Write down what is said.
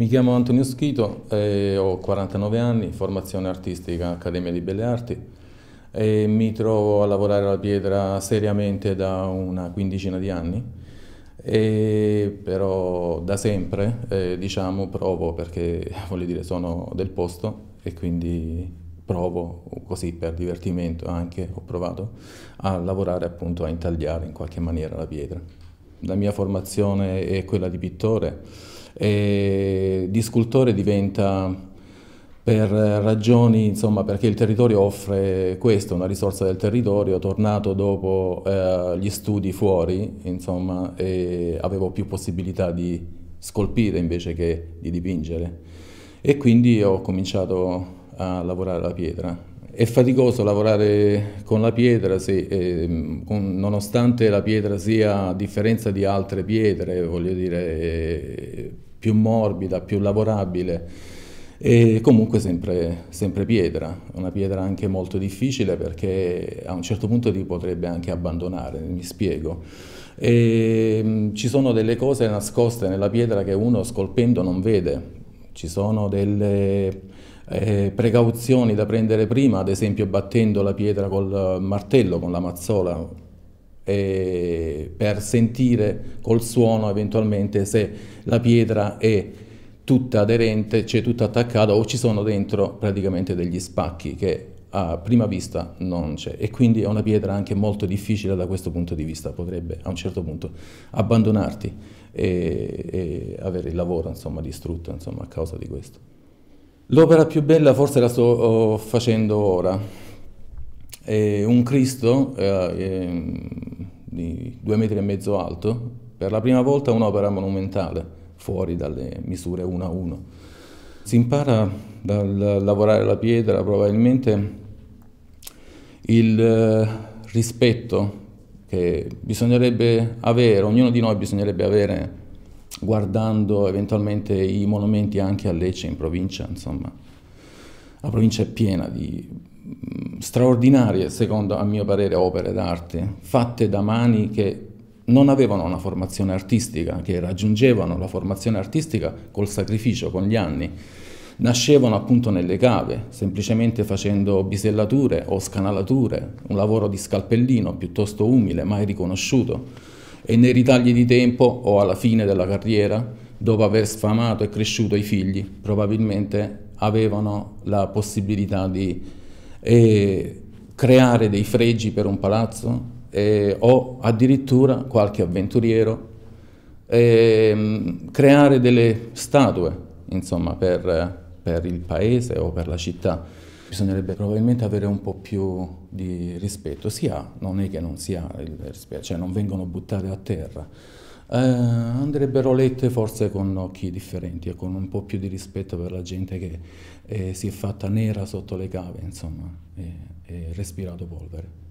Mi chiamo Antonio Schito, eh, ho 49 anni, formazione artistica Accademia di Belle Arti e mi trovo a lavorare alla pietra seriamente da una quindicina di anni e però da sempre eh, diciamo provo perché voglio dire sono del posto e quindi provo così per divertimento anche ho provato a lavorare appunto a intagliare in qualche maniera la pietra. La mia formazione è quella di pittore e di scultore diventa per ragioni, insomma, perché il territorio offre questo, una risorsa del territorio, tornato dopo eh, gli studi fuori, insomma, avevo più possibilità di scolpire invece che di dipingere. E quindi ho cominciato a lavorare la pietra. È faticoso lavorare con la pietra, sì, eh, con, nonostante la pietra sia, a differenza di altre pietre, voglio dire... Eh, più morbida, più lavorabile e comunque sempre, sempre, pietra, una pietra anche molto difficile perché a un certo punto ti potrebbe anche abbandonare, mi spiego. E, mm, ci sono delle cose nascoste nella pietra che uno scolpendo non vede, ci sono delle eh, precauzioni da prendere prima, ad esempio battendo la pietra col martello, con la mazzola, eh, per sentire col suono eventualmente se la pietra è tutta aderente, cioè tutta attaccata o ci sono dentro praticamente degli spacchi che a prima vista non c'è e quindi è una pietra anche molto difficile da questo punto di vista, potrebbe a un certo punto abbandonarti e, e avere il lavoro insomma, distrutto insomma, a causa di questo. L'opera più bella forse la sto oh, facendo ora, è un Cristo eh, ehm, di due metri e mezzo alto, per la prima volta un'opera monumentale, fuori dalle misure 1 a 1. Si impara dal lavorare la pietra probabilmente il eh, rispetto che bisognerebbe avere, ognuno di noi bisognerebbe avere guardando eventualmente i monumenti anche a Lecce in provincia, insomma. La provincia è piena di straordinarie, secondo a mio parere, opere d'arte, fatte da mani che non avevano una formazione artistica, che raggiungevano la formazione artistica col sacrificio, con gli anni. Nascevano appunto nelle cave, semplicemente facendo bisellature o scanalature, un lavoro di scalpellino piuttosto umile, mai riconosciuto. E nei ritagli di tempo o alla fine della carriera, dopo aver sfamato e cresciuto i figli, probabilmente avevano la possibilità di e creare dei fregi per un palazzo eh, o addirittura qualche avventuriero, eh, creare delle statue insomma, per, per il paese o per la città. Bisognerebbe probabilmente avere un po' più di rispetto. Si ha, non è che non si ha il rispetto, cioè non vengono buttate a terra. Eh, andrebbero lette forse con occhi differenti e con un po' più di rispetto per la gente che eh, si è fatta nera sotto le cave, insomma, e, e respirato polvere.